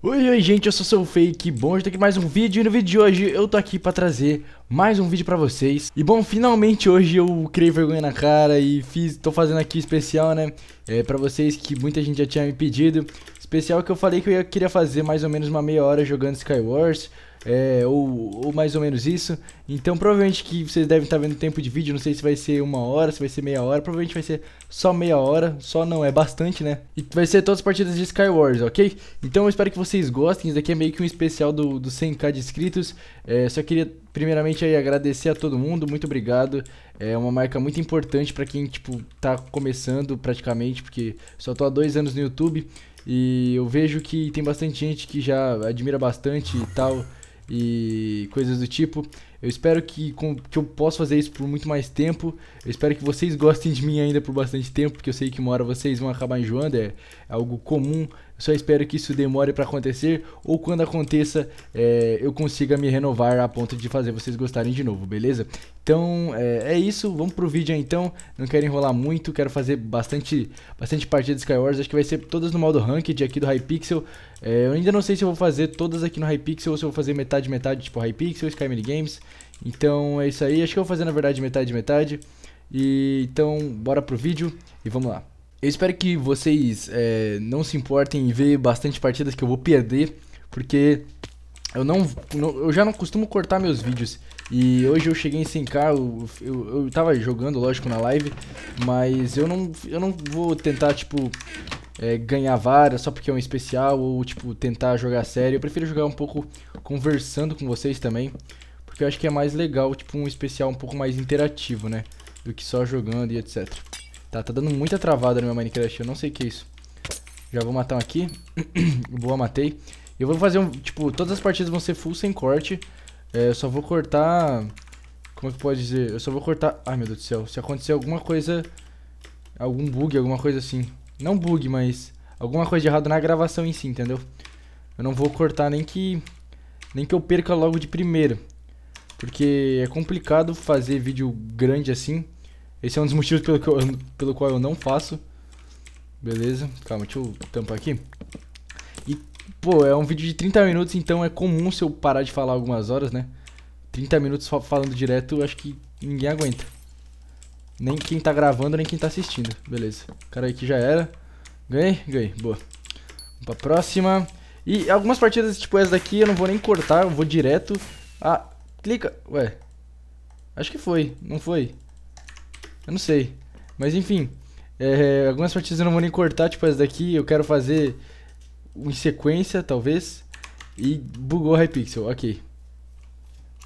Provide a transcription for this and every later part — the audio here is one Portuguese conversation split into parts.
Oi, oi gente, eu sou seu Fake, bom, hoje tem aqui mais um vídeo e no vídeo de hoje eu tô aqui pra trazer mais um vídeo pra vocês E bom, finalmente hoje eu criei vergonha na cara e fiz, tô fazendo aqui especial, né, é, pra vocês que muita gente já tinha me pedido Especial que eu falei que eu ia, queria fazer mais ou menos uma meia hora jogando Skywars é, ou, ou, mais ou menos isso. Então, provavelmente que vocês devem estar vendo o tempo de vídeo. Não sei se vai ser uma hora, se vai ser meia hora. Provavelmente vai ser só meia hora. Só não, é bastante, né? E vai ser todas as partidas de Skywars, ok? Então, eu espero que vocês gostem. Isso daqui é meio que um especial do, do 100k de inscritos. É, só queria, primeiramente, aí, agradecer a todo mundo. Muito obrigado. É uma marca muito importante para quem, tipo, tá começando praticamente, porque só tô há dois anos no YouTube. E eu vejo que tem bastante gente que já admira bastante e tal e coisas do tipo. Eu espero que, com, que eu possa fazer isso por muito mais tempo. Eu espero que vocês gostem de mim ainda por bastante tempo, porque eu sei que uma hora vocês vão acabar enjoando, é, é algo comum só espero que isso demore para acontecer ou quando aconteça é, eu consiga me renovar a ponto de fazer vocês gostarem de novo, beleza? Então é, é, isso, vamos pro vídeo aí, então. Não quero enrolar muito, quero fazer bastante, bastante partidas de Skywars. Acho que vai ser todas no modo Ranked aqui do Hypixel. É, eu ainda não sei se eu vou fazer todas aqui no Hypixel ou se eu vou fazer metade, metade, tipo Hypixel, Sky Mini Games. Então é isso aí, acho que eu vou fazer na verdade metade, metade. E, então bora pro vídeo e vamos lá. Eu espero que vocês é, não se importem em ver bastante partidas que eu vou perder, porque eu não, não, eu já não costumo cortar meus vídeos. E hoje eu cheguei em 100k, eu, eu, eu tava jogando, lógico, na live, mas eu não, eu não vou tentar, tipo, é, ganhar vara só porque é um especial ou, tipo, tentar jogar sério. Eu prefiro jogar um pouco conversando com vocês também, porque eu acho que é mais legal, tipo, um especial um pouco mais interativo, né, do que só jogando e etc. Tá, tá dando muita travada no meu Minecraft, eu não sei o que é isso. Já vou matar um aqui. Boa, matei. Eu vou fazer um, tipo, todas as partidas vão ser full sem corte. É, eu só vou cortar... Como é que pode dizer? Eu só vou cortar... Ai, meu Deus do céu. Se acontecer alguma coisa... Algum bug, alguma coisa assim. Não bug, mas... Alguma coisa de errado na gravação em si, entendeu? Eu não vou cortar nem que... Nem que eu perca logo de primeira. Porque é complicado fazer vídeo grande assim esse é um dos motivos pelo, que eu, pelo qual eu não faço. Beleza? Calma, deixa eu tampar aqui. E, pô, é um vídeo de 30 minutos, então é comum se eu parar de falar algumas horas, né? 30 minutos falando direto, acho que ninguém aguenta. Nem quem tá gravando, nem quem tá assistindo. Beleza. O cara aqui já era. Ganhei? Ganhei. Boa. Vamos pra próxima. E algumas partidas, tipo essa daqui, eu não vou nem cortar, eu vou direto. Ah, clica. Ué. Acho que foi. Não foi? Eu não sei. Mas enfim, é, algumas partidas eu não vou nem cortar, tipo essa daqui eu quero fazer em sequência, talvez. E bugou o Hypixel, ok.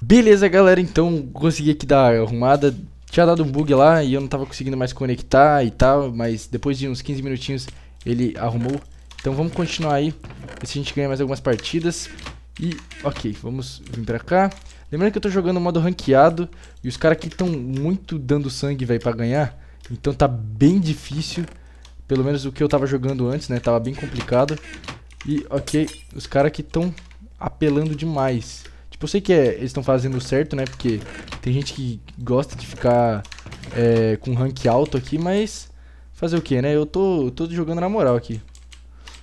Beleza, galera, então consegui aqui dar arrumada. Tinha dado um bug lá e eu não tava conseguindo mais conectar e tal, mas depois de uns 15 minutinhos ele arrumou. Então vamos continuar aí, ver se a gente ganha mais algumas partidas. E, ok, vamos vir pra cá. Lembrando que eu tô jogando modo ranqueado e os caras aqui estão muito dando sangue, velho, pra ganhar. Então tá bem difícil. Pelo menos o que eu tava jogando antes, né? Tava bem complicado. E, ok, os caras aqui estão apelando demais. Tipo, eu sei que é, eles estão fazendo certo, né? Porque tem gente que gosta de ficar é, com rank alto aqui, mas... Fazer o que, né? Eu tô, tô jogando na moral aqui.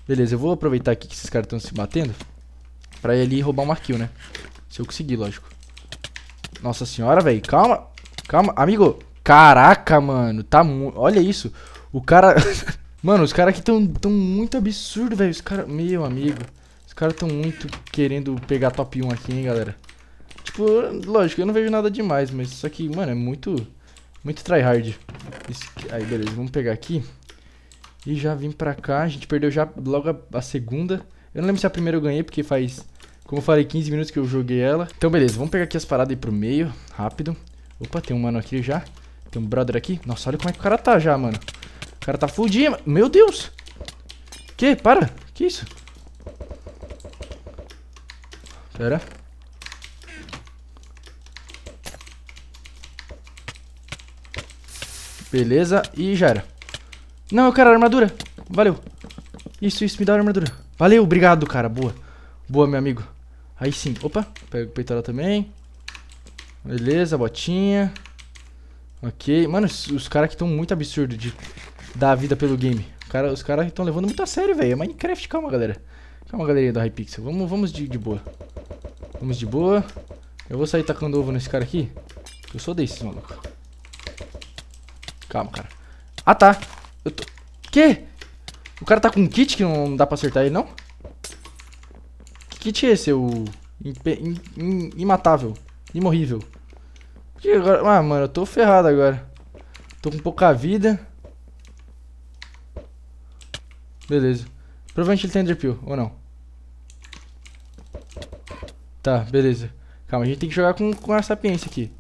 Beleza, eu vou aproveitar aqui que esses caras estão se batendo pra ir ali roubar uma kill, né? Se eu conseguir, lógico. Nossa senhora, velho. Calma. Calma. Amigo. Caraca, mano. Tá muito... Olha isso. O cara... mano, os caras aqui tão, tão muito absurdo, velho. Os caras... Meu amigo. Os caras tão muito querendo pegar top 1 aqui, hein, galera. Tipo, lógico, eu não vejo nada demais. Mas isso aqui, mano, é muito... Muito tryhard. Isso... Aí, beleza. Vamos pegar aqui. E já vim pra cá. A gente perdeu já logo a, a segunda. Eu não lembro se a primeira eu ganhei, porque faz como eu falei, 15 minutos que eu joguei ela. Então, beleza, vamos pegar aqui as paradas aí pro meio, rápido. Opa, tem um mano aqui já. Tem um brother aqui. Nossa, olha como é que o cara tá já, mano. O cara tá fudindo. Meu Deus! Que? Para! Que isso? Pera. Beleza, e já era. Não, cara, armadura. Valeu. Isso, isso, me dá a armadura. Valeu, obrigado, cara. Boa. Boa, meu amigo. Aí sim, opa, pego o peitoral também. Beleza, botinha. Ok, mano, os caras que estão muito absurdos de dar a vida pelo game. Cara, os caras estão levando muito a sério, velho. É Minecraft, calma, galera. Calma, galerinha do Hypixel. Vamos, vamos de, de boa. Vamos de boa. Eu vou sair tacando ovo nesse cara aqui. Eu sou desses, maluco. Calma, cara. Ah, tá. Eu tô... Que? O cara tá com um kit que não dá pra acertar ele, não? kit é esse, o. imatável. Imorrível. Porque agora. Ah, mano, eu tô ferrado agora. Tô com pouca vida. Beleza. Provavelmente ele tem tá Enderpeel, ou não? Tá, beleza. Calma, a gente tem que jogar com, com a sapiência aqui.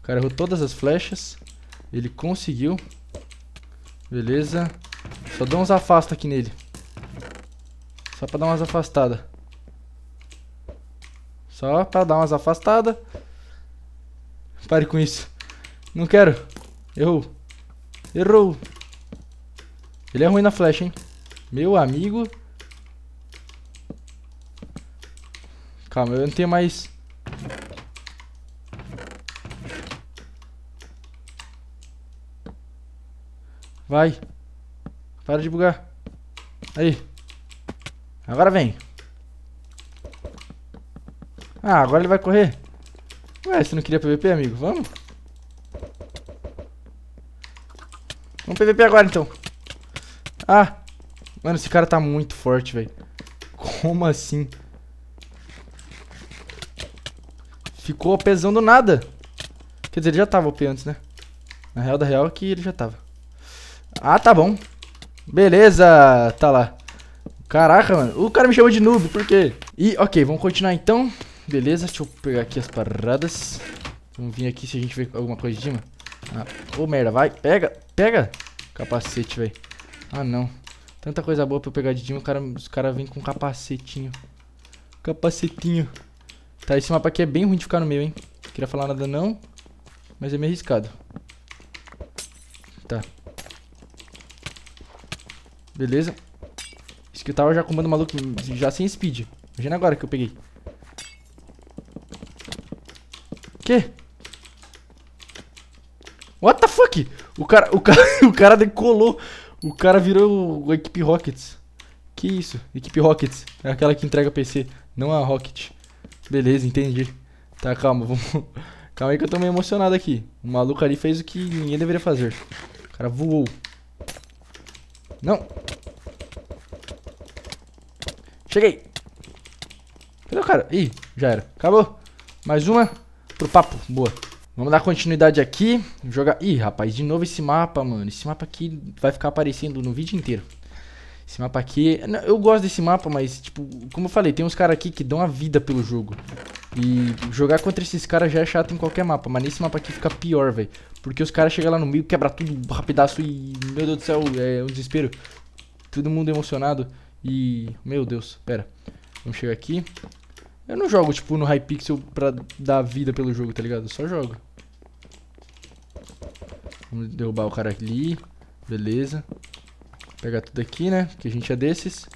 O cara errou todas as flechas. Ele conseguiu. Beleza. Só dou uns afasta aqui nele. Só pra dar umas afastadas. Só pra dar umas afastadas. Pare com isso. Não quero. Errou. Errou. Ele é ruim na flecha, hein? Meu amigo. Calma, eu não tenho mais... Vai. Para de bugar. Aí. Agora vem. Ah, agora ele vai correr. Ué, você não queria PVP, amigo? Vamos? Vamos PVP agora, então. Ah. Mano, esse cara tá muito forte, velho. Como assim? Ficou pesando do nada. Quer dizer, ele já tava OP antes, né? Na real da real é que ele já tava. Ah, tá bom. Beleza. Tá lá. Caraca, mano. O cara me chamou de noob, por quê? E, ok, vamos continuar então. Beleza, deixa eu pegar aqui as paradas. Vamos vir aqui se a gente vê alguma coisa de cima. Ah, ô merda, vai, pega, pega. Capacete, velho. Ah, não. Tanta coisa boa pra eu pegar de Dima, cara, os caras vêm com capacetinho. Capacetinho. Tá, esse mapa aqui é bem ruim de ficar no meio, hein. Não queria falar nada não, mas é meio arriscado. Tá. Beleza. Isso que eu tava já com comando maluco, já sem speed. Imagina agora que eu peguei. Que? What the fuck? O cara, o cara, o cara decolou. O cara virou a equipe Rockets. Que isso? Equipe Rockets. É aquela que entrega PC, não a Rocket. Beleza, entendi. Tá, calma, vamos... Calma aí que eu tô meio emocionado aqui. O maluco ali fez o que ninguém deveria fazer. O cara voou. Não. Cheguei. Cadê o cara? Ih, já era. Acabou. Mais uma pro papo. Boa. Vamos dar continuidade aqui. Jogar. Ih, rapaz, de novo esse mapa, mano. Esse mapa aqui vai ficar aparecendo no vídeo inteiro. Esse mapa aqui. Eu gosto desse mapa, mas, tipo, como eu falei, tem uns caras aqui que dão a vida pelo jogo. E jogar contra esses caras já é chato em qualquer mapa, mas nesse mapa aqui fica pior, velho. Porque os caras chegam lá no meio, quebra tudo rapidaço e. Meu Deus do céu, é um desespero. Todo mundo emocionado. E. Meu Deus, pera. Vamos chegar aqui. Eu não jogo, tipo, no Hypixel pra dar vida pelo jogo, tá ligado? Eu só jogo. Vamos derrubar o cara ali. Beleza. Pegar tudo aqui, né? Porque a gente é desses.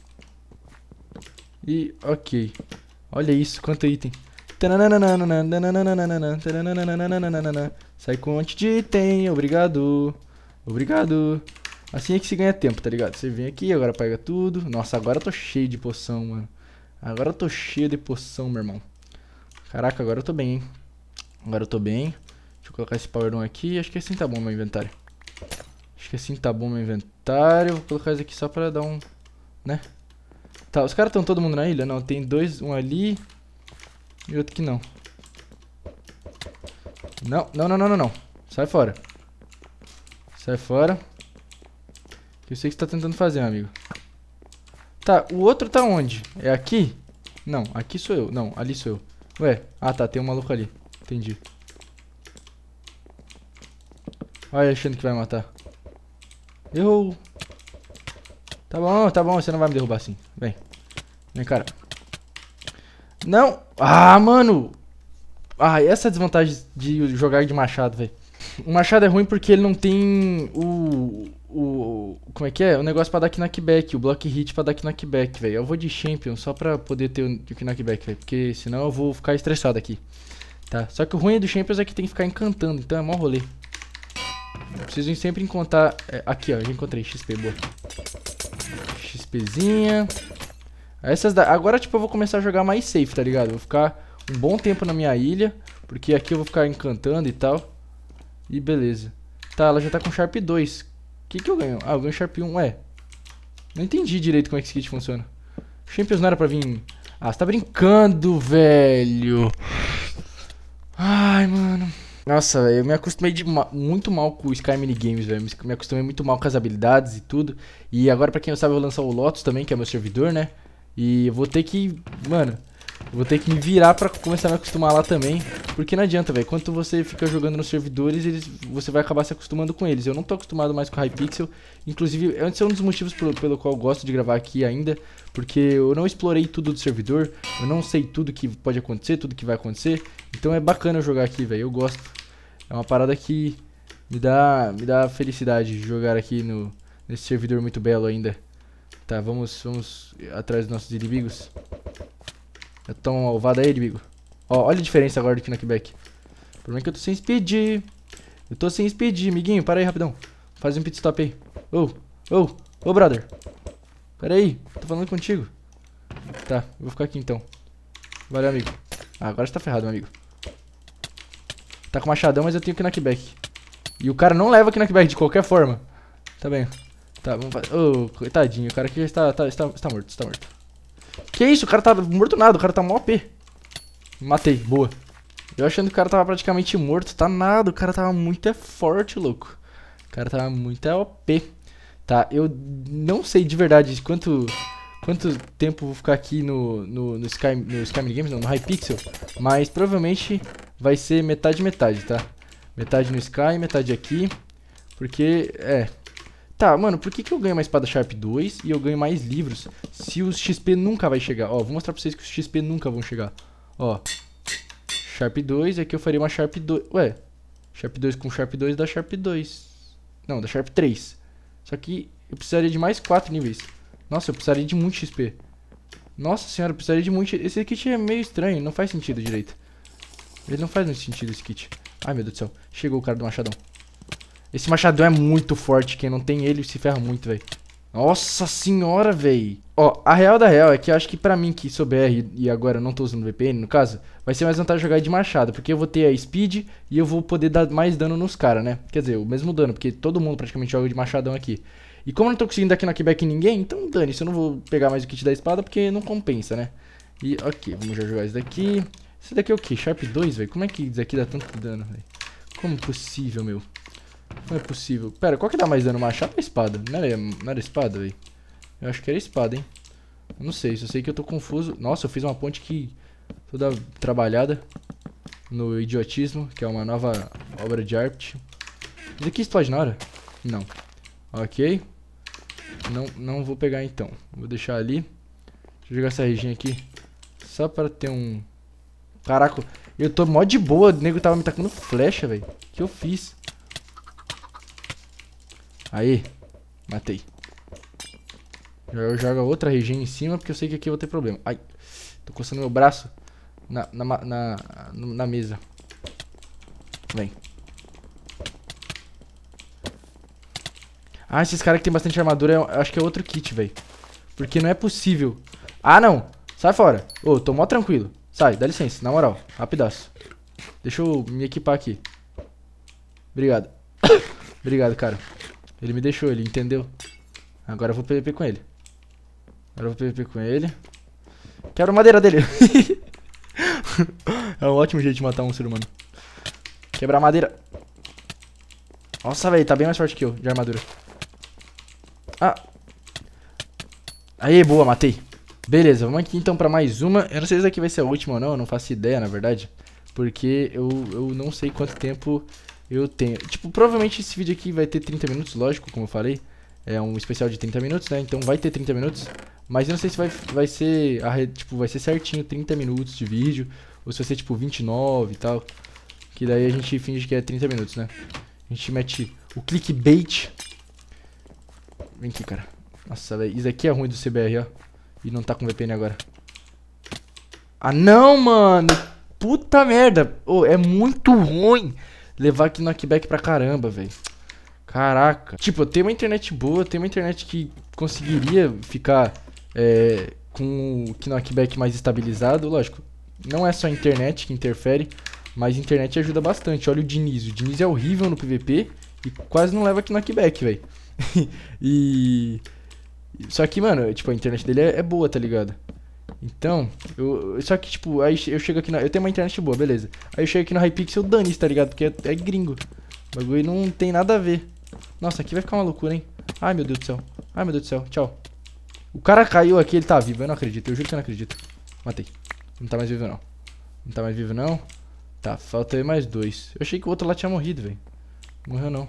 E, ok. Olha isso, quanto item. Sai com um monte de item, obrigado. Obrigado. Assim é que se ganha tempo, tá ligado? Você vem aqui, agora pega tudo. Nossa, agora eu tô cheio de poção, mano. Agora eu tô cheio de poção, meu irmão. Caraca, agora eu tô bem, hein? Agora eu tô bem. Deixa eu colocar esse Power 1 aqui. Acho que assim tá bom meu inventário. Acho que assim tá bom meu inventário. Vou colocar isso aqui só pra dar um... Né? Tá, os caras estão todo mundo na ilha? Não, tem dois, um ali e outro que não. Não, não, não, não, não, não. Sai fora. Sai fora. Que eu sei que você tá tentando fazer, amigo. Tá, o outro tá onde? É aqui? Não, aqui sou eu. Não, ali sou eu. Ué, ah tá, tem um maluco ali. Entendi. Olha achando que vai matar. Errou. Tá bom, tá bom, você não vai me derrubar assim. Vem. Vem, cara. Não! Ah, mano! Ah, essa é a desvantagem de jogar de machado, velho. O machado é ruim porque ele não tem o o, Como é que é? O negócio pra dar knockback, o block hit pra dar knockback, velho. Eu vou de champion só pra poder ter o knockback, velho. Porque senão eu vou ficar estressado aqui. Tá? Só que o ruim do champions é que tem que ficar encantando, então é mó rolê. Preciso sempre encontrar... É, aqui, ó, já encontrei XP, boa. XPzinha. Essas da... Agora, tipo, eu vou começar a jogar mais safe, tá ligado? Vou ficar um bom tempo na minha ilha, porque aqui eu vou ficar encantando e tal. E beleza. Tá, ela já tá com Sharp 2 que, que eu ganho? Ah, eu ganho Sharp 1. Ué, não entendi direito como é que esse kit funciona. Champions não era pra vir... Ah, você tá brincando, velho. Ai, mano. Nossa, eu me acostumei ma muito mal com o Sky Minigames, velho. Me acostumei muito mal com as habilidades e tudo. E agora, pra quem não sabe, eu vou lançar o Lotus também, que é meu servidor, né? E eu vou ter que... Mano... Vou ter que me virar pra começar a me acostumar lá também. Porque não adianta, velho. Quanto você fica jogando nos servidores, eles, você vai acabar se acostumando com eles. Eu não tô acostumado mais com Hypixel. Inclusive, esse é um dos motivos pelo, pelo qual eu gosto de gravar aqui ainda. Porque eu não explorei tudo do servidor. Eu não sei tudo que pode acontecer, tudo que vai acontecer. Então é bacana jogar aqui, velho. Eu gosto. É uma parada que me dá, me dá felicidade jogar aqui no, nesse servidor muito belo ainda. Tá, vamos, vamos atrás dos nossos inimigos. Eu tomo uma aí, amigo. Ó, olha a diferença agora aqui na Quebec. por problema é que eu tô sem speed. Eu tô sem speed, amiguinho. Para aí, rapidão. Faz um pit stop aí. Ô, ô, ô, brother. Pera aí. Tô falando contigo. Tá, eu vou ficar aqui então. Valeu, amigo. Ah, agora você tá ferrado, meu amigo. Tá com machadão, mas eu tenho que ir na Quebec. E o cara não leva aqui na Quebec de qualquer forma. Tá bem. Tá, vamos fazer. Ô, oh, coitadinho. O cara aqui já está, está, está, está morto, está morto. Que isso? O cara tá morto nada, o cara tá mó OP. Matei, boa. Eu achando que o cara tava praticamente morto, tá nada, o cara tava muito é forte, louco. O cara tava muito é OP. Tá, eu não sei de verdade quanto quanto tempo vou ficar aqui no, no, no Sky, no Sky Games, não, no Hypixel, mas provavelmente vai ser metade metade, tá? Metade no Sky, metade aqui, porque, é, Tá, mano, por que, que eu ganho uma espada Sharp 2 e eu ganho mais livros se os XP nunca vai chegar? Ó, vou mostrar pra vocês que os XP nunca vão chegar. Ó, Sharp 2, aqui eu faria uma Sharp 2. Ué, Sharp 2 com Sharp 2 dá Sharp 2. Não, dá Sharp 3. Só que eu precisaria de mais 4 níveis. Nossa, eu precisaria de muito XP. Nossa senhora, eu precisaria de muito... Esse kit é meio estranho, não faz sentido direito. Ele não faz muito sentido, esse kit. Ai, meu Deus do céu. Chegou o cara do machadão. Esse machadão é muito forte. Quem não tem ele se ferra muito, velho. Nossa senhora, velho. Ó, a real da real é que eu acho que pra mim que sou BR e agora não tô usando VPN, no caso, vai ser mais vantagem jogar de machado, porque eu vou ter a speed e eu vou poder dar mais dano nos caras, né? Quer dizer, o mesmo dano, porque todo mundo praticamente joga de machadão aqui. E como eu não tô conseguindo dar knockback em ninguém, então dane-se, eu não vou pegar mais o kit da espada porque não compensa, né? E, ok, vamos já jogar isso daqui. Isso daqui é o quê? Sharp 2, velho? Como é que isso daqui dá tanto dano, velho? Como possível, meu? Não é possível. Pera, qual que dá mais dano? Machado ou espada? Não era, não era espada, velho? Eu acho que era espada, hein? Eu não sei, só sei que eu tô confuso. Nossa, eu fiz uma ponte que... Toda trabalhada. No idiotismo, que é uma nova obra de arte. Isso aqui explode na hora? Não. Ok. Não, não vou pegar então. Vou deixar ali. Deixa eu jogar essa reginha aqui. Só pra ter um... Caraca, eu tô mó de boa. O nego tava me tacando flecha, velho. O que eu fiz? Aí, matei. Eu jogo a outra região em cima, porque eu sei que aqui eu vou ter problema. Ai, tô coçando meu braço na, na, na, na mesa. Vem. Ah, esses caras que tem bastante armadura, eu acho que é outro kit, velho. Porque não é possível. Ah, não. Sai fora. Ô, oh, tô mó tranquilo. Sai, dá licença, na moral. Rapidaço. Deixa eu me equipar aqui. Obrigado. Obrigado, cara. Ele me deixou, ele entendeu. Agora eu vou PVP com ele. Agora eu vou PVP com ele. Quero a madeira dele. é um ótimo jeito de matar um ser humano. Quebrar a madeira. Nossa, velho, tá bem mais forte que eu de armadura. Ah. Aí, boa, matei. Beleza, vamos aqui então pra mais uma. Eu não sei se aqui vai ser a última ou não, eu não faço ideia, na verdade. Porque eu, eu não sei quanto tempo eu tenho... Tipo, provavelmente esse vídeo aqui vai ter 30 minutos, lógico, como eu falei. É um especial de 30 minutos, né? Então vai ter 30 minutos. Mas eu não sei se vai, vai ser, a, tipo, vai ser certinho 30 minutos de vídeo. Ou se vai ser, tipo, 29 e tal. Que daí a gente finge que é 30 minutos, né? A gente mete o clickbait. Vem aqui, cara. Nossa, velho. Isso aqui é ruim do CBR, ó. E não tá com VPN agora. Ah, não, mano. Puta merda. Oh, é muito ruim levar aqui no Quebec pra caramba, velho. Caraca. Tipo, eu tenho uma internet boa, tenho uma internet que conseguiria ficar é, com o knockback mais estabilizado. Lógico, não é só a internet que interfere, mas a internet ajuda bastante. Olha o Diniz. O Diniz é horrível no PVP e quase não leva knockback, velho. e. Só que, mano, tipo, a internet dele é, é boa, tá ligado? Então, eu, só que, tipo, aí eu chego aqui na. Eu tenho uma internet boa, beleza. Aí eu chego aqui no Hypixel, dane-se, tá ligado? Porque é, é gringo. O bagulho não tem nada a ver. Nossa, aqui vai ficar uma loucura, hein? Ai, meu Deus do céu. Ai, meu Deus do céu. Tchau. O cara caiu aqui, ele tá vivo. Eu não acredito, eu juro que eu não acredito. Matei. Não tá mais vivo, não. Não tá mais vivo, não. Tá, falta aí mais dois. Eu achei que o outro lá tinha morrido, velho. Morreu, não.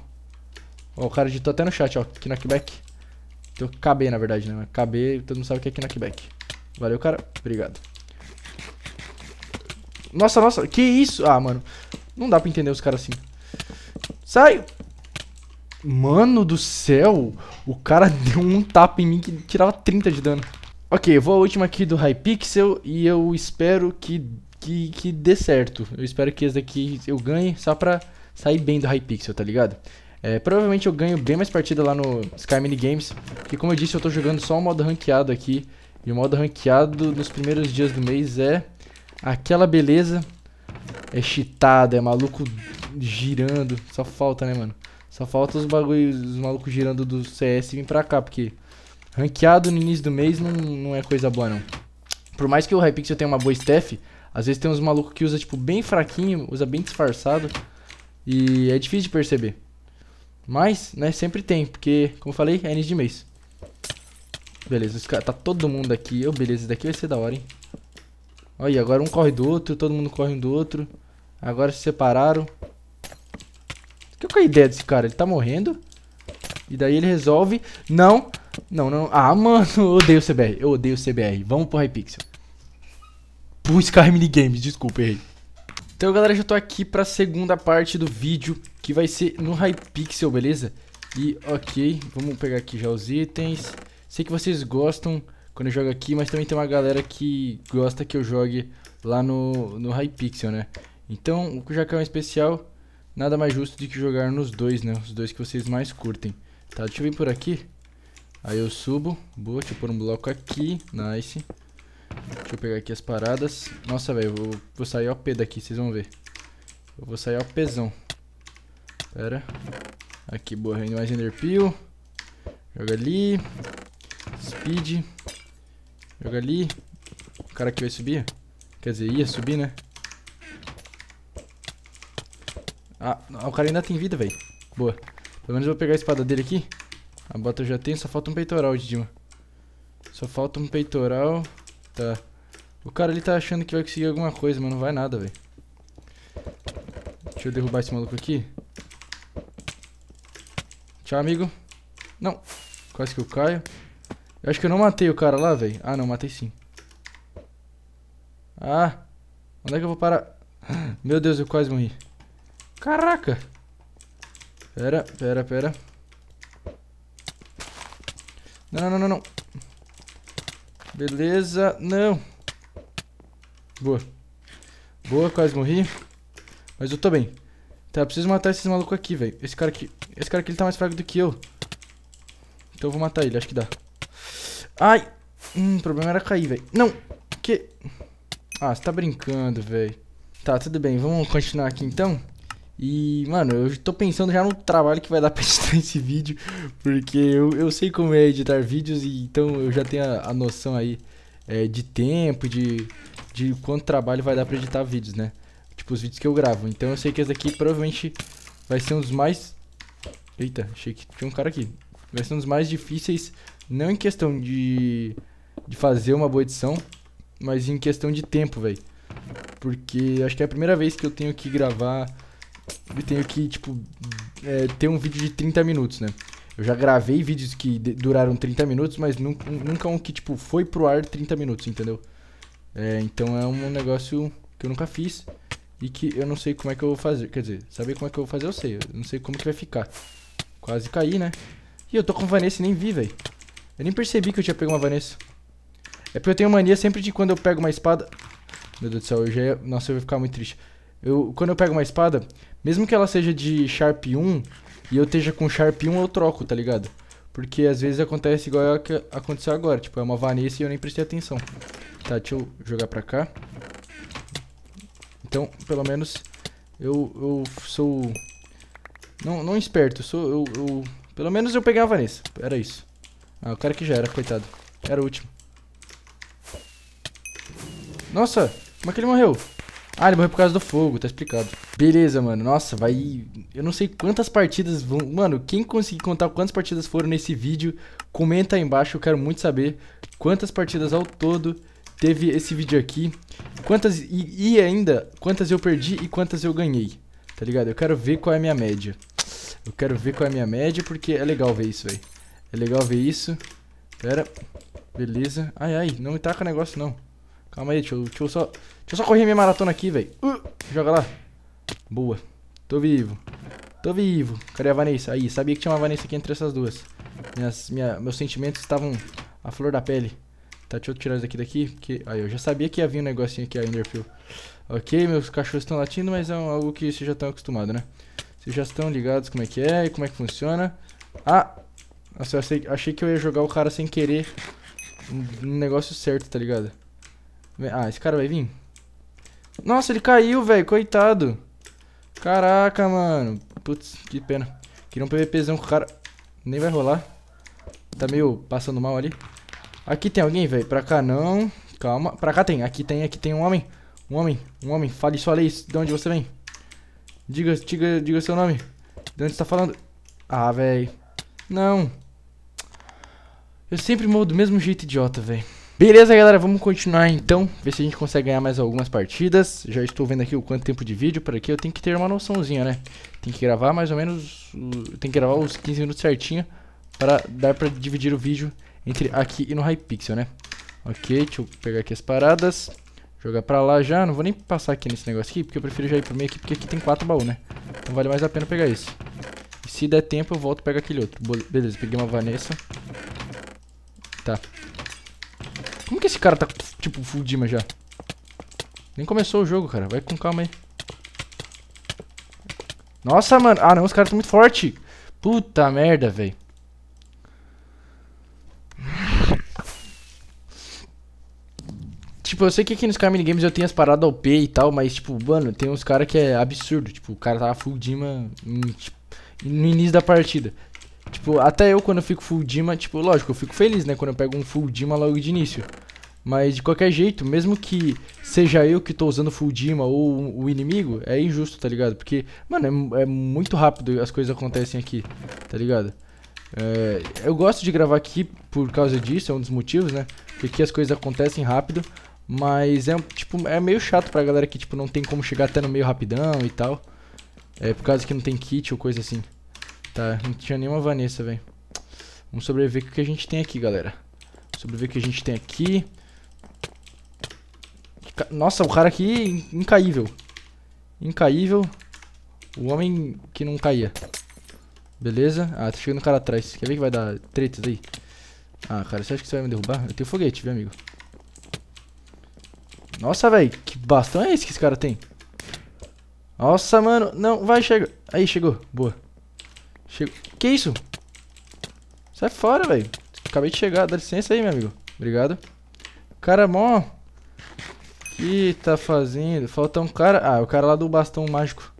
Ó, o cara digitou até no chat, ó. Knockback. Então, KB, na verdade, né? KB, todo mundo sabe o que é knockback. Valeu, cara. Obrigado. Nossa, nossa. Que isso? Ah, mano. Não dá pra entender os caras assim. Sai! Mano do céu. O cara deu um tapa em mim que tirava 30 de dano. Ok, eu vou a última aqui do Hypixel e eu espero que, que, que dê certo. Eu espero que esse daqui eu ganhe só pra sair bem do Hypixel, tá ligado? É, provavelmente eu ganho bem mais partida lá no Sky Mini Games, porque como eu disse, eu tô jogando só um modo ranqueado aqui, e o modo ranqueado nos primeiros dias do mês é aquela beleza. É cheatado, é maluco girando. Só falta, né, mano? Só falta os bagulhos, os malucos girando do CS vir pra cá, porque ranqueado no início do mês não, não é coisa boa, não. Por mais que o Hypixel tenha uma boa staff, às vezes tem uns malucos que usa, tipo, bem fraquinho, usa bem disfarçado. E é difícil de perceber. Mas, né, sempre tem, porque, como eu falei, é início de mês. Beleza, os tá todo mundo aqui. Oh, beleza, isso daqui vai ser da hora, hein? Olha, agora um corre do outro, todo mundo corre um do outro. Agora se separaram. Qual que é a ideia desse cara? Ele tá morrendo. E daí ele resolve... Não, não, não. Ah, mano, eu odeio o CBR. Eu odeio o CBR. Vamos pro Hypixel. Pro Sky é Minigames, desculpa, errei. Então, galera, já tô aqui pra segunda parte do vídeo, que vai ser no Hypixel, beleza? E, ok, vamos pegar aqui já os itens... Sei que vocês gostam quando eu jogo aqui, mas também tem uma galera que gosta que eu jogue lá no, no Hypixel, né? Então, o Cujaca é um especial, nada mais justo do que jogar nos dois, né? Os dois que vocês mais curtem. Tá, deixa eu vir por aqui. Aí eu subo. Boa, deixa eu pôr um bloco aqui. Nice. Deixa eu pegar aqui as paradas. Nossa, velho, vou, vou sair OP daqui, vocês vão ver. Eu vou sair OPzão. Pera. Aqui, boa, ainda mais Enderpeel. Joga ali. Speed. Joga ali. O cara que vai subir. Quer dizer, ia subir, né? Ah, ah, o cara ainda tem vida, velho. Boa. Pelo menos eu vou pegar a espada dele aqui. A bota eu já tenho, só falta um peitoral de Dima. Só falta um peitoral. Tá. O cara ele tá achando que vai conseguir alguma coisa, mas não vai nada, velho. Deixa eu derrubar esse maluco aqui. Tchau, amigo. Não. Quase que eu caio. Eu acho que eu não matei o cara lá, velho. Ah, não, matei sim. Ah, onde é que eu vou parar? Meu Deus, eu quase morri. Caraca. Pera, pera, pera. Não, não, não, não. Beleza, não. Boa. Boa, quase morri. Mas eu tô bem. Tá, eu preciso matar esses malucos aqui, velho. Esse cara aqui, esse cara aqui ele tá mais fraco do que eu. Então eu vou matar ele, acho que dá. Ai. Hum, o problema era cair, velho. Não. Que... Ah, você tá brincando, velho. Tá, tudo bem. Vamos continuar aqui, então. E, mano, eu tô pensando já no trabalho que vai dar pra editar esse vídeo. Porque eu, eu sei como é editar vídeos. E, então, eu já tenho a, a noção aí é, de tempo, de, de quanto trabalho vai dar pra editar vídeos, né? Tipo, os vídeos que eu gravo. Então, eu sei que esse aqui provavelmente vai ser um dos mais... Eita, achei que tinha um cara aqui. Vai ser um dos mais difíceis não em questão de, de fazer uma boa edição, mas em questão de tempo, velho. Porque acho que é a primeira vez que eu tenho que gravar. Eu tenho que, tipo, é, ter um vídeo de 30 minutos, né? Eu já gravei vídeos que duraram 30 minutos, mas nunca, nunca um que, tipo, foi pro ar 30 minutos, entendeu? É, então é um negócio que eu nunca fiz e que eu não sei como é que eu vou fazer. Quer dizer, saber como é que eu vou fazer eu sei, eu não sei como que vai ficar. Quase caí, né? E eu tô com Vanessa e nem vi, velho. Eu nem percebi que eu tinha pego uma Vanessa. É porque eu tenho mania sempre de quando eu pego uma espada... Meu Deus do céu, eu já ia... Nossa, eu ia ficar muito triste. Eu, quando eu pego uma espada, mesmo que ela seja de Sharp 1 e eu esteja com Sharp 1, eu troco, tá ligado? Porque às vezes acontece igual a que aconteceu agora. Tipo, é uma Vanessa e eu nem prestei atenção. Tá, deixa eu jogar pra cá. Então, pelo menos, eu, eu sou... Não, não esperto, sou... Eu, eu... Pelo menos eu peguei a Vanessa. Era isso. Ah, o cara que já era, coitado. Era o último. Nossa, como é que ele morreu? Ah, ele morreu por causa do fogo, tá explicado. Beleza, mano. Nossa, vai... Eu não sei quantas partidas vão... Mano, quem conseguir contar quantas partidas foram nesse vídeo, comenta aí embaixo. Eu quero muito saber quantas partidas ao todo teve esse vídeo aqui. Quantas... E, e ainda, quantas eu perdi e quantas eu ganhei. Tá ligado? Eu quero ver qual é a minha média. Eu quero ver qual é a minha média, porque é legal ver isso aí. É legal ver isso. Pera. Beleza. Ai, ai, não tá me taca negócio não. Calma aí, deixa eu, deixa eu só... Deixa eu só correr minha maratona aqui, velho. Uh, joga lá. Boa. Tô vivo. Tô vivo. Cadê a Vanessa? Aí, sabia que tinha uma Vanessa aqui entre essas duas. Minhas, minha, meus sentimentos estavam à flor da pele. Tá, deixa eu tirar isso daqui daqui. Porque, aí, eu já sabia que ia vir um negocinho aqui, a Enderfield. Ok, meus cachorros estão latindo, mas é algo que vocês já estão acostumados, né? Vocês já estão ligados como é que é e como é que funciona. Ah, nossa, eu achei, achei que eu ia jogar o cara sem querer no negócio certo, tá ligado? Ah, esse cara vai vir? Nossa, ele caiu, velho, coitado. Caraca, mano. Putz, que pena. Queria um PVPzão com o cara. Nem vai rolar. Tá meio passando mal ali. Aqui tem alguém, velho. Pra cá não. Calma. Pra cá tem. Aqui tem, aqui tem um homem. Um homem, um homem. Fale sua lei. De onde você vem? Diga, diga, diga seu nome. De onde você tá falando? Ah, velho. Não. Eu sempre morro do mesmo jeito idiota, velho. Beleza, galera, vamos continuar então, ver se a gente consegue ganhar mais algumas partidas. Já estou vendo aqui o quanto tempo de vídeo por aqui, eu tenho que ter uma noçãozinha, né? Tem que gravar mais ou menos, tem que gravar os 15 minutos certinho para dar para dividir o vídeo entre aqui e no Hypixel, né? Ok, deixa eu pegar aqui as paradas, jogar para lá já, não vou nem passar aqui nesse negócio aqui, porque eu prefiro já ir pro meio aqui, porque aqui tem quatro baús, né? Então vale mais a pena pegar esse. E se der tempo eu volto e pego aquele outro. Beleza, peguei uma Vanessa. Tá. Como que esse cara tá, tipo, full Dima já? Nem começou o jogo, cara. Vai com calma aí. Nossa, mano. Ah, não. Os caras estão muito fortes. Puta merda, velho. Tipo, eu sei que aqui nos caras games eu tenho as paradas OP e tal, mas, tipo, mano, tem uns caras que é absurdo. Tipo, o cara tava full Dima tipo, no início da partida. Tipo, até eu quando eu fico full Dima, tipo, lógico, eu fico feliz, né? Quando eu pego um full Dima logo de início. Mas de qualquer jeito, mesmo que seja eu que tô usando full Dima ou o inimigo, é injusto, tá ligado? Porque, mano, é, é muito rápido as coisas acontecem aqui, tá ligado? É, eu gosto de gravar aqui por causa disso, é um dos motivos, né? Porque aqui as coisas acontecem rápido, mas é, tipo, é meio chato pra galera que tipo, não tem como chegar até no meio rapidão e tal. É por causa que não tem kit ou coisa assim. Tá, não tinha nenhuma Vanessa, velho. Vamos sobreviver com o que a gente tem aqui, galera. Sobreviver o que a gente tem aqui. Nossa, o cara aqui é incaível. Incaível. O homem que não caía. Beleza? Ah, tá chegando o cara atrás. Quer ver que vai dar tretas aí? Ah, cara, você acha que você vai me derrubar? Eu tenho foguete, viu, amigo? Nossa, velho, que bastão é esse que esse cara tem? Nossa, mano. Não, vai, chega. Aí, chegou. Boa. Chego... Que isso? Sai fora, velho. Acabei de chegar. Dá licença aí, meu amigo. Obrigado. Cara, mó... Que tá fazendo? Falta um cara... Ah, o cara lá do bastão mágico.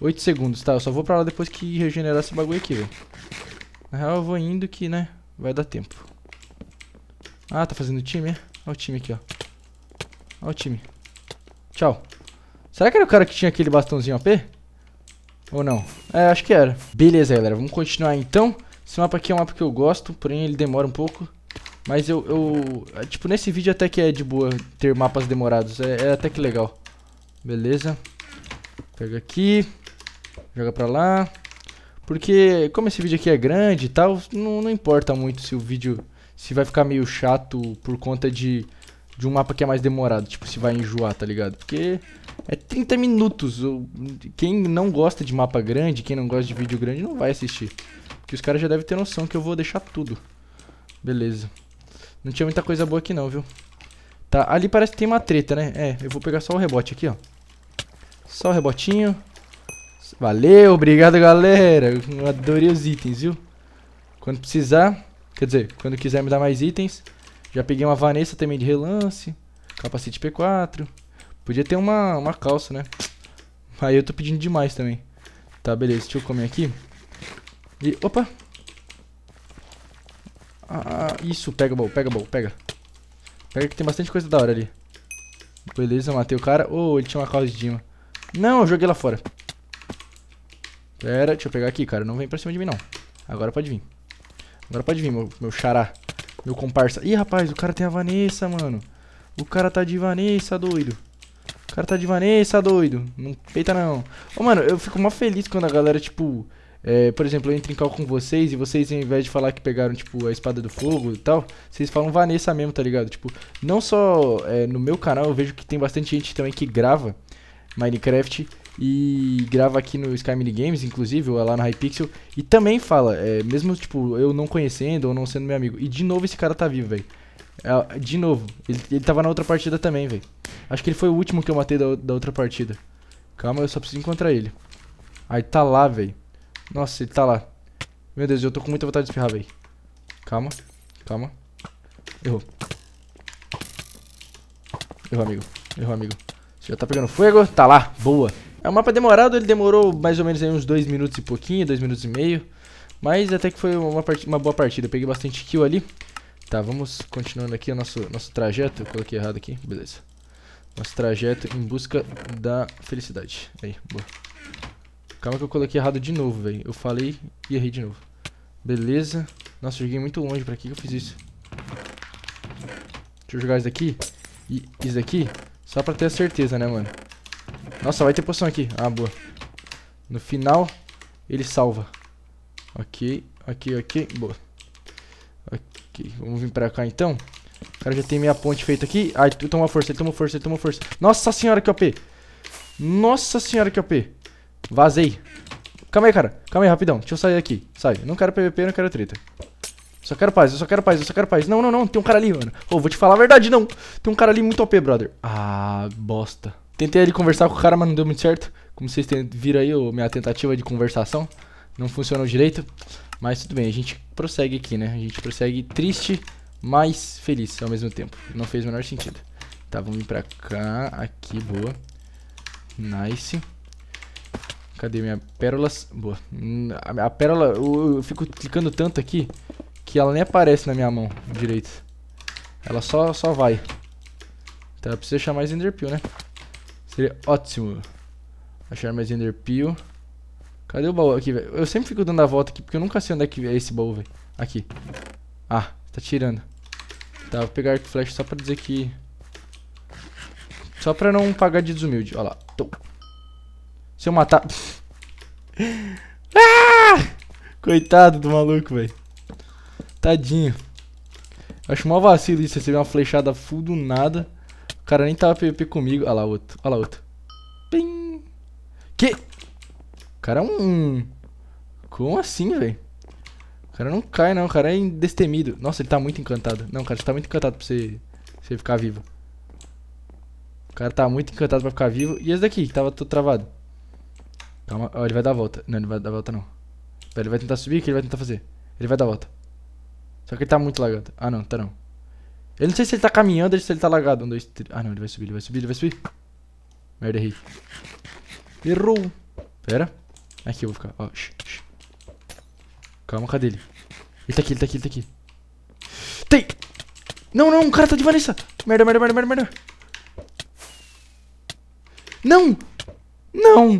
8 segundos, tá? Eu só vou pra lá depois que regenerar esse bagulho aqui, velho. Na real, eu vou indo que, né? Vai dar tempo. Ah, tá fazendo time, é? Olha o time aqui, ó. Olha o time. Tchau. Será que era o cara que tinha aquele bastãozinho AP? Ou não? É, acho que era. Beleza, galera. Vamos continuar então. Esse mapa aqui é um mapa que eu gosto, porém ele demora um pouco. Mas eu, eu é, Tipo, nesse vídeo até que é de boa ter mapas demorados. É, é até que legal. Beleza. Pega aqui. Joga pra lá. Porque como esse vídeo aqui é grande e tal, não, não importa muito se o vídeo... Se vai ficar meio chato por conta de, de um mapa que é mais demorado. Tipo, se vai enjoar, tá ligado? Porque é 30 minutos. Quem não gosta de mapa grande, quem não gosta de vídeo grande, não vai assistir. Porque os caras já devem ter noção que eu vou deixar tudo. Beleza. Não tinha muita coisa boa aqui não, viu? Tá, ali parece que tem uma treta, né? É, eu vou pegar só o rebote aqui, ó. Só o rebotinho. Valeu, obrigado, galera. Eu adorei os itens, viu? Quando precisar, quer dizer, quando quiser me dar mais itens. Já peguei uma Vanessa também de relance. Capacete P4. Podia ter uma, uma calça, né? Aí eu tô pedindo demais também. Tá, beleza. Deixa eu comer aqui. E... Opa! Ah, isso. Pega, bom Pega, bom Pega. Pega que tem bastante coisa da hora ali. Beleza, matei o cara. Oh, ele tinha uma calça de Dima. Não, eu joguei lá fora. Pera, deixa eu pegar aqui, cara. Não vem pra cima de mim, não. Agora pode vir. Agora pode vir, meu, meu xará. Meu comparsa. Ih, rapaz, o cara tem a Vanessa, mano. O cara tá de Vanessa, doido. O cara tá de vanessa, tá doido. Não peita não. Ô, mano, eu fico mó feliz quando a galera, tipo. É, por exemplo, eu entro em cal com vocês e vocês, ao invés de falar que pegaram, tipo, a espada do fogo e tal, vocês falam Vanessa mesmo, tá ligado? Tipo, não só é, no meu canal, eu vejo que tem bastante gente também que grava Minecraft e grava aqui no Sky Mini Games, inclusive, ou é lá na Hypixel, e também fala, é, mesmo, tipo, eu não conhecendo ou não sendo meu amigo, e de novo esse cara tá vivo, velho. É, de novo, ele, ele tava na outra partida também, velho. Acho que ele foi o último que eu matei da, da outra partida. Calma, eu só preciso encontrar ele. Aí tá lá, velho. Nossa, ele tá lá. Meu Deus, eu tô com muita vontade de espirrar, velho. Calma, calma. Errou. Errou, amigo. Errou, amigo. Você já tá pegando fogo? Tá lá. Boa. É um mapa é demorado, ele demorou mais ou menos aí uns 2 minutos e pouquinho, 2 minutos e meio. Mas até que foi uma, uma boa partida. Eu peguei bastante kill ali. Tá, vamos continuando aqui o nosso, nosso trajeto. Eu coloquei errado aqui, beleza. Nosso trajeto em busca da felicidade. Aí, boa. Calma que eu coloquei errado de novo, velho. Eu falei e errei de novo. Beleza. Nossa, eu joguei muito longe. Pra que eu fiz isso? Deixa eu jogar isso daqui. E isso daqui. Só pra ter a certeza, né, mano? Nossa, vai ter poção aqui. Ah, boa. No final, ele salva. Ok, ok, ok. Boa. Ok vamos vir pra cá então. O cara já tem minha ponte feita aqui. Ai, ele toma força, ele toma força, ele toma força. Nossa senhora, que OP. Nossa senhora, que OP. Vazei. Calma aí, cara. Calma aí, rapidão. Deixa eu sair daqui. Sai. Eu não quero PVP, eu não quero treta. Só quero paz, eu só quero paz, eu só quero paz. Não, não, não. Tem um cara ali, mano. Ô, oh, vou te falar a verdade, não. Tem um cara ali muito OP, brother. Ah, bosta. Tentei ali conversar com o cara, mas não deu muito certo. Como vocês viram aí, minha tentativa de conversação. Não funcionou direito. Mas tudo bem, a gente prossegue aqui, né? A gente prossegue triste, mas feliz ao mesmo tempo. Não fez o menor sentido. Tá, vamos vir pra cá. Aqui, boa. Nice. Cadê minha pérolas? Boa. Hum, a, a pérola, eu, eu, fico clicando tanto aqui que ela nem aparece na minha mão direito. Ela só, só vai. eu tá, preciso achar mais Enderpeel, né? Seria ótimo. Achar mais Enderpeel. Cadê o baú aqui, velho? Eu sempre fico dando a volta aqui, porque eu nunca sei onde é que é esse baú, velho. Aqui. Ah, tá tirando. Tá, vou pegar arco flash só pra dizer que... Só pra não pagar de desumilde. Olha lá. Tô. Se eu matar... ah! Coitado do maluco, velho. Tadinho. Acho mó vacilo isso, receber uma flechada full do nada. O cara nem tava PVP comigo. Olha lá outro. Olha lá outro. Pim. Que? O cara é um. Como assim, velho? O cara não cai, não. O cara é destemido. Nossa, ele tá muito encantado. Não, cara, você tá muito encantado pra você, você ficar vivo. O cara tá muito encantado pra ficar vivo. E esse daqui, que tava todo travado. Calma. Ó, ele vai dar a volta. Não, ele vai dar a volta, não. Pera, ele vai tentar subir. O que ele vai tentar fazer? Ele vai dar a volta. Só que ele tá muito lagado. Ah, não, tá não. Eu não sei se ele tá caminhando ou se ele tá lagado. Um, dois, três. Ah, não, ele vai subir, ele vai subir, ele vai subir. Merda, errei. Errou. Pera. Aqui eu vou ficar, ó. Calma, cadê ele? Ele tá aqui, ele tá aqui, ele tá aqui. Tem! Não, não, o cara tá de Vanessa! Merda, merda, merda, merda, merda. Não! Não!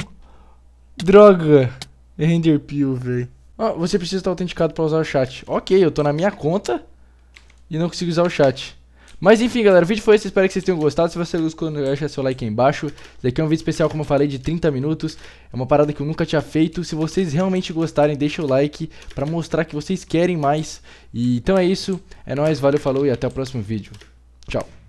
Droga! Render Peel, velho. Ó, você precisa estar autenticado pra usar o chat. Ok, eu tô na minha conta e não consigo usar o chat. Mas enfim, galera, o vídeo foi esse, espero que vocês tenham gostado. Se você gostou, deixa seu like aí embaixo. Esse daqui é um vídeo especial, como eu falei, de 30 minutos. É uma parada que eu nunca tinha feito. Se vocês realmente gostarem, deixa o like pra mostrar que vocês querem mais. E, então é isso, é nóis, valeu, falou e até o próximo vídeo. Tchau.